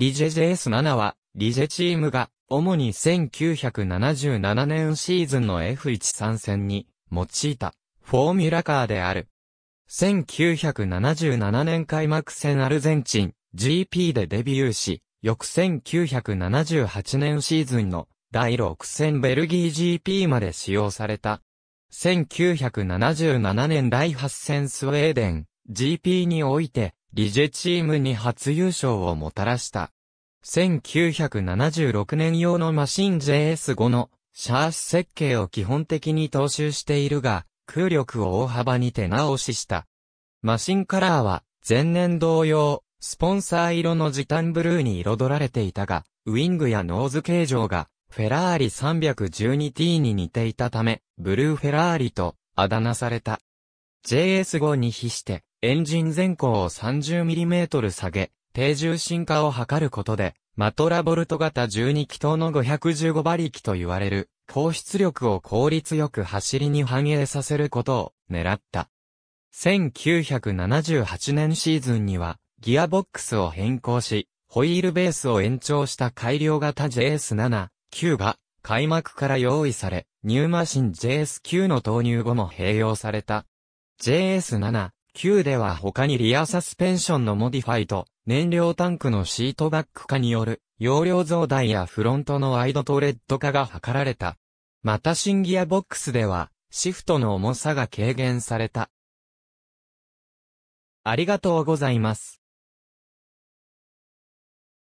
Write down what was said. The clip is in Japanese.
リジェ JS7 は、リジェチームが、主に1977年シーズンの F1 参戦に、用いた、フォーミュラカーである。1977年開幕戦アルゼンチン GP でデビューし、翌1978年シーズンの第6戦ベルギー GP まで使用された。1977年第8戦スウェーデン GP においてリジェチームに初優勝をもたらした。1976年用のマシン JS5 のシャーシ設計を基本的に踏襲しているが、空力を大幅に手直しした。マシンカラーは前年同様、スポンサー色の時短ブルーに彩られていたが、ウィングやノーズ形状がフェラーリ 312T に似ていたため、ブルーフェラーリとあだ名された。JS5 に比して、エンジン前後を 30mm 下げ、低重心化を図ることで、マトラボルト型12気筒の515馬力と言われる、高出力を効率よく走りに反映させることを狙った。1978年シーズンには、ギアボックスを変更し、ホイールベースを延長した改良型 JS7、9が開幕から用意され、ニューマシン JS9 の投入後も併用された。JS7、Q では他にリアサスペンションのモディファイと、燃料タンクのシートバック化による、容量増大やフロントのワイドトレッド化が図られた。また新ギアボックスでは、シフトの重さが軽減された。ありがとうございます。